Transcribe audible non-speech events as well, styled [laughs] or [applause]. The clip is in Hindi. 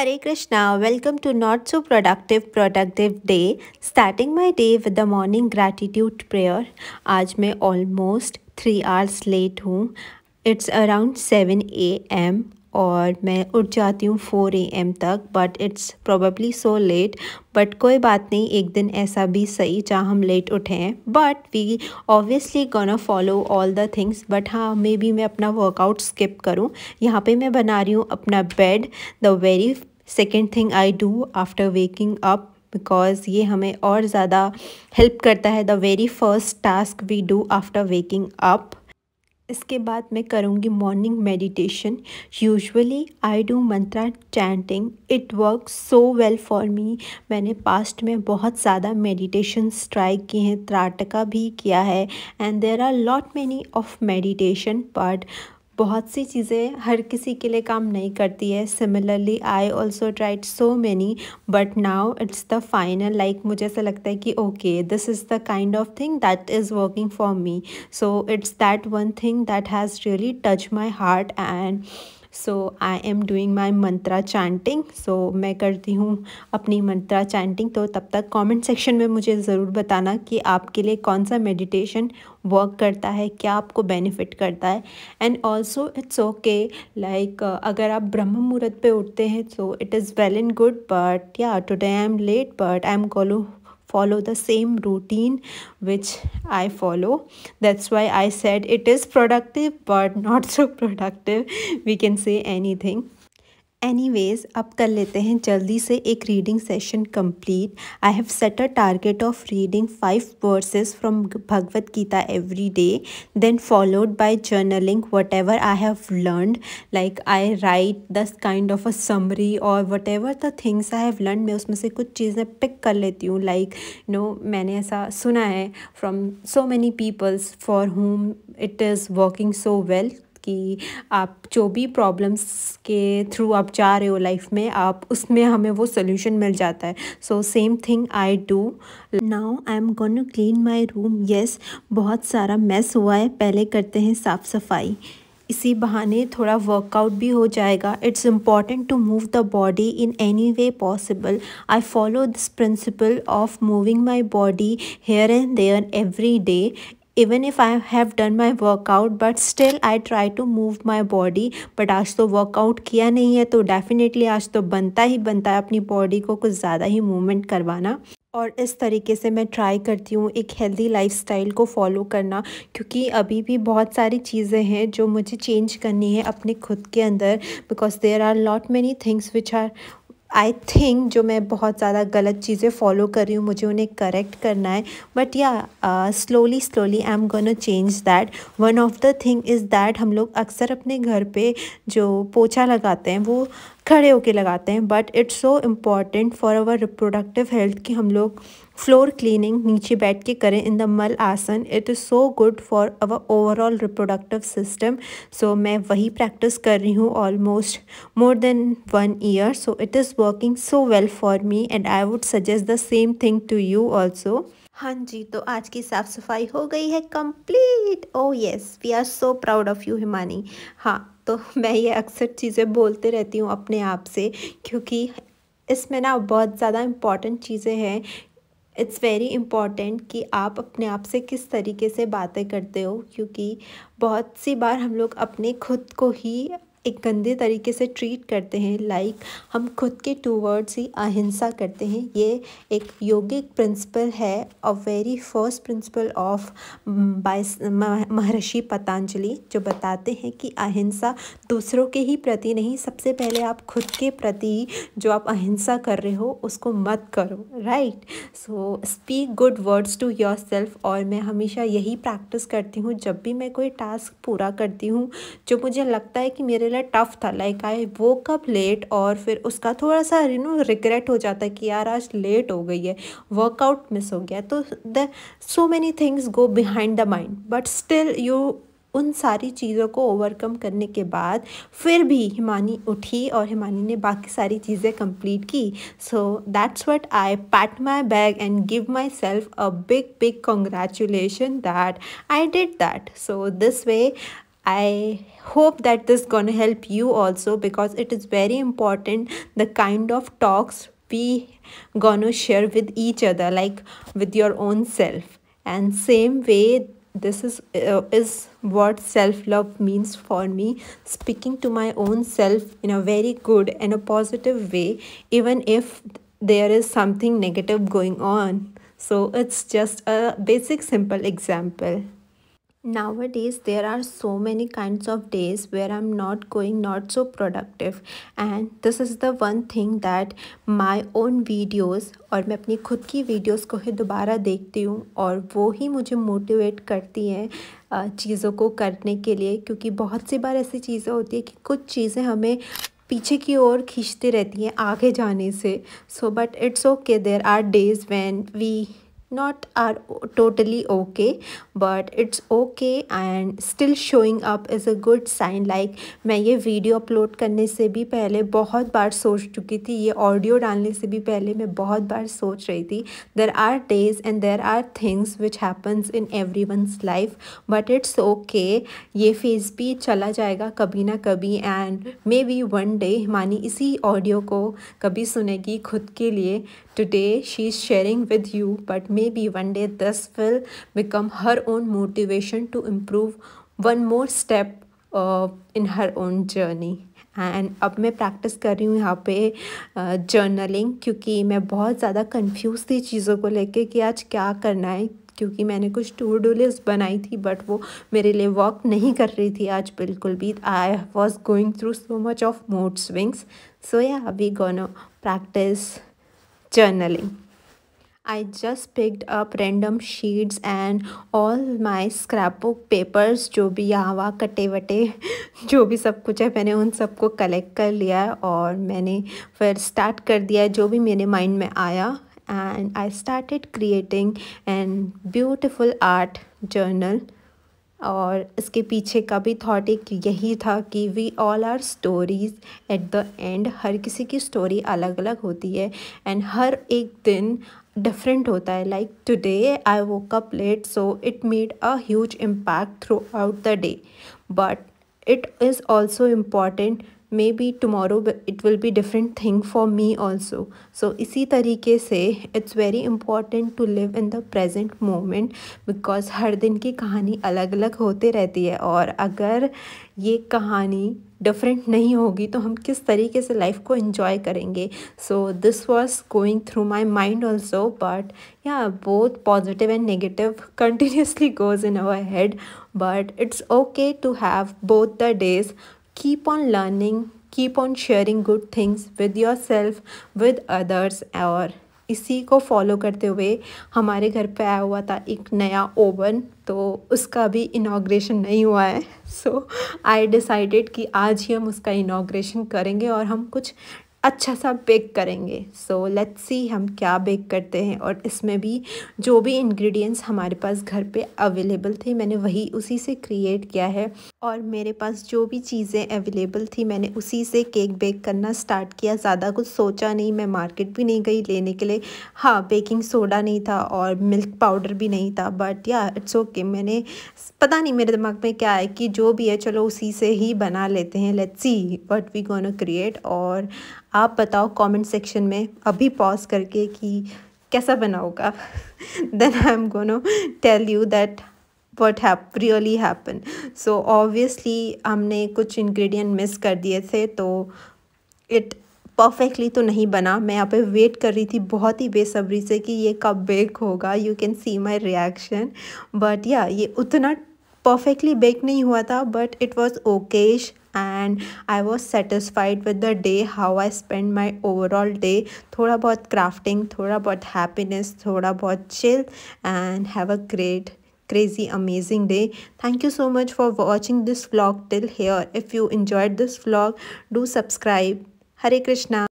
Hare Krishna welcome to not so productive productive day starting my day with the morning gratitude prayer आज मैं ऑलमोस्ट थ्री आवर्स लेट हूँ it's around seven A M और मैं उठ जाती हूँ फोर ए एम तक but it's probably so late but कोई बात नहीं एक दिन ऐसा भी सही जहाँ हम लेट उठें but we obviously gonna follow all the things but हाँ मे बी मैं अपना वर्कआउट स्किप करूँ यहाँ पे मैं बना रही हूँ अपना bed the very second thing I do after waking up because ये हमें और ज़्यादा हेल्प करता है the very first task we do after waking up इसके बाद मैं करूँगी morning meditation usually I do mantra chanting it work so well for me मैंने पास्ट में बहुत ज़्यादा मेडिटेशन स्ट्राइक किए हैं त्राटका भी किया है and there are lot many of meditation but बहुत सी चीज़ें हर किसी के लिए काम नहीं करती है similarly I also tried so many but now it's the final like मुझे ऐसा लगता है कि okay this is the kind of thing that is working for me so it's that one thing that has really touch my heart and so I am doing my mantra chanting so मैं करती हूँ अपनी मंत्रा चैंटिंग तो तब तक कॉमेंट सेक्शन में मुझे ज़रूर बताना कि आपके लिए कौन सा मेडिटेशन वर्क करता है क्या आपको बेनिफिट करता है and also it's okay like अगर आप ब्रह्म मुहूर्त पे उठते हैं so it is well and good but yeah today I am late but I am कॉलू follow the same routine which I follow. That's why I said it is productive but not [laughs] so productive. We can say anything. Anyways अब कर लेते हैं जल्दी से एक reading session complete I have set a target of reading five verses from Bhagavad Gita every day then followed by journaling whatever I have learn like I write this kind of a summary और whatever the things I have learn मैं उसमें से कुछ चीज़ें पिक कर लेती हूँ लाइक नो मैंने ऐसा सुना है from so many peoples for whom it is working so well कि आप जो भी प्रॉब्लम्स के थ्रू आप जा रहे हो लाइफ में आप उसमें हमें वो सोल्यूशन मिल जाता है so same thing I do now I am gone clean my room yes बहुत सारा मेस हुआ है पहले करते हैं साफ़ सफाई इसी बहाने थोड़ा वर्कआउट भी हो जाएगा it's important to move the body in any way possible I follow this principle of moving my body here and there every day even if I have done my workout but still I try to move my body but आज तो वर्कआउट किया नहीं है तो डेफिनेटली आज तो बनता ही बनता है अपनी बॉडी को कुछ ज़्यादा ही मूवमेंट करवाना और इस तरीके से मैं ट्राई करती हूँ एक हेल्दी लाइफस्टाइल को फॉलो करना क्योंकि अभी भी बहुत सारी चीज़ें हैं जो मुझे चेंज करनी है अपने खुद के अंदर because there are lot many things which are I think जो मैं बहुत ज़्यादा गलत चीज़ें फॉलो कर रही हूँ मुझे उन्हें करेक्ट करना है but yeah slowly slowly I am a change that one of the thing is that हम लोग अक्सर अपने घर पे जो पोछा लगाते हैं वो खड़े होके लगाते हैं but it's so important for our reproductive health कि हम लोग फ्लोर क्लीनिंग नीचे बैठ के करें इन द मल आसन it is so good for our overall reproductive system so मैं वही प्रैक्टिस कर रही हूँ almost more than one year so it is working so well for me and I would suggest the same thing to you also हाँ जी तो आज की साफ़ सफाई हो गई है complete oh yes we are so proud of you Himani हाँ तो [laughs] मैं ये अक्सर चीज़ें बोलते रहती हूँ अपने आप से क्योंकि इसमें ना बहुत ज़्यादा इम्पॉर्टेंट चीज़ें हैं इट्स वेरी इम्पॉर्टेंट कि आप अपने आप से किस तरीके से बातें करते हो क्योंकि बहुत सी बार हम लोग अपने खुद को ही एक गंदे तरीके से ट्रीट करते हैं लाइक हम खुद के टूवर्ड्स ही अहिंसा करते हैं ये एक योगिक प्रिंसिपल है और वेरी फर्स्ट प्रिंसिपल ऑफ महर्षि पतंजलि जो बताते हैं कि अहिंसा दूसरों के ही प्रति नहीं सबसे पहले आप खुद के प्रति जो आप अहिंसा कर रहे हो उसको मत करो right so speak good words to yourself और मैं हमेशा यही प्रैक्टिस करती हूँ जब भी मैं कोई टास्क पूरा करती हूँ जो मुझे लगता है कि मेरे लिए टफ़ था लाइक आई वो कब लेट और फिर उसका थोड़ा सा यू नो रिग्रेट हो जाता है कि यार आज लेट हो गई है वर्कआउट मिस हो गया तो the so many things go behind the mind but still you उन सारी चीज़ों को ओवरकम करने के बाद फिर भी हिमानी उठी और हिमानी ने बाकी सारी चीज़ें कंप्लीट की so that's what I pat my bag and give myself a big big congratulation that I did that so this way I hope that this gonna help you also because it is very important the kind of talks we gonna share with each other like with your own self and same way this is uh, is what self love means for me speaking to my own self in a very good and a positive way even if there is something negative going on so it's just a basic simple example Nowadays, there are so many kinds of days where I'm not going, not so productive. And this is the one thing that my own videos और मैं अपनी खुद की वीडियोस को ही दोबारा देखती हूँ और वो ही मुझे मोटिवेट करती हैं चीज़ों को करने के लिए क्योंकि बहुत सी बार ऐसी चीज़ें होती है कि कुछ चीज़ें हमें पीछे की ओर खींचती रहती हैं आगे जाने से so but it's okay there are days when we not are totally okay but it's okay and still showing up is a good sign like मैं ये video upload करने से भी पहले बहुत बार सोच चुकी थी ये audio डालने से भी पहले मैं बहुत बार सोच रही थी there are days and there are things which happens in everyone's life but it's okay okay ये फेज़ भी चला जाएगा कभी ना कभी and maybe one day Himani इसी ऑडियो को कभी सुनेगी खुद के लिए today she is sharing with you but may maybe one day this will become her own motivation to improve one more step uh, in her own journey and अब मैं प्रैक्टिस कर रही हूँ यहाँ पे जर्नलिंग uh, क्योंकि मैं बहुत ज़्यादा कंफ्यूज थी चीज़ों को लेके कि आज क्या करना है क्योंकि मैंने कुछ टू डू लिस्ट बनाई थी बट वो मेरे लिए वर्क नहीं कर रही थी आज बिल्कुल भी I was going through so much of mood swings so yeah अभी gonna practice journaling I just picked up random sheets and all my scrapbook papers जो भी यहाँ वहाँ कटे वटे [laughs] जो भी सब कुछ है मैंने उन सबको कलेक्ट कर लिया है और मैंने फिर स्टार्ट कर दिया जो भी मेरे माइंड में आया and I started creating and beautiful art journal और इसके पीछे का भी थाट एक यही था कि we all are stories at the end हर किसी की स्टोरी अलग अलग होती है एंड हर एक दिन different hota hai like today i woke up late so it made a huge impact throughout the day but it is also important maybe tomorrow it will be different thing for me also so इसी तरीके से it's very important to live in the present moment because हर दिन की कहानी अलग अलग होते रहती है और अगर ये कहानी डिफरेंट नहीं होगी तो हम किस तरीके से लाइफ को इन्जॉय करेंगे so this was going through my mind also but yeah both positive and negative continuously goes in our head but it's okay to have both the days keep on learning keep on sharing good things with yourself with others और इसी को फॉलो करते हुए हमारे घर पे आया हुआ था एक नया ओवन तो उसका भी इनाग्रेशन नहीं हुआ है सो आई डिसाइडेड कि आज ही हम उसका इनाग्रेशन करेंगे और हम कुछ अच्छा सा बेक करेंगे सो लेट्स सी हम क्या बेक करते हैं और इसमें भी जो भी इंग्रेडिएंट्स हमारे पास घर पे अवेलेबल थे मैंने वही उसी से क्रिएट किया है और मेरे पास जो भी चीज़ें अवेलेबल थी मैंने उसी से केक बेक करना स्टार्ट किया ज़्यादा कुछ सोचा नहीं मैं मार्केट भी नहीं गई लेने के लिए हाँ बेकिंग सोडा नहीं था और मिल्क पाउडर भी नहीं था बट या इट्स ओके मैंने पता नहीं मेरे दिमाग में क्या है कि जो भी है चलो उसी से ही बना लेते हैं let's see what we gonna create और आप बताओ कमेंट सेक्शन में अभी पॉज करके कि कैसा बना होगा then I am gonna tell you that what hap really happen so obviously हमने कुछ इन्ग्रीडियंट मिस कर दिए थे तो इट परफेक्टली तो नहीं बना मैं यहाँ पे वेट कर रही थी बहुत ही बेसब्री से कि ये कब बेक होगा you can see my reaction but yeah ये उतना परफेक्टली बेक नहीं हुआ था but it was okayish and I was satisfied with the day how I spent my overall day thought about crafting thought about happiness thought about chill and have a great crazy amazing day thank you so much for watching this vlog till here if you enjoyed this vlog do subscribe Hare Krishna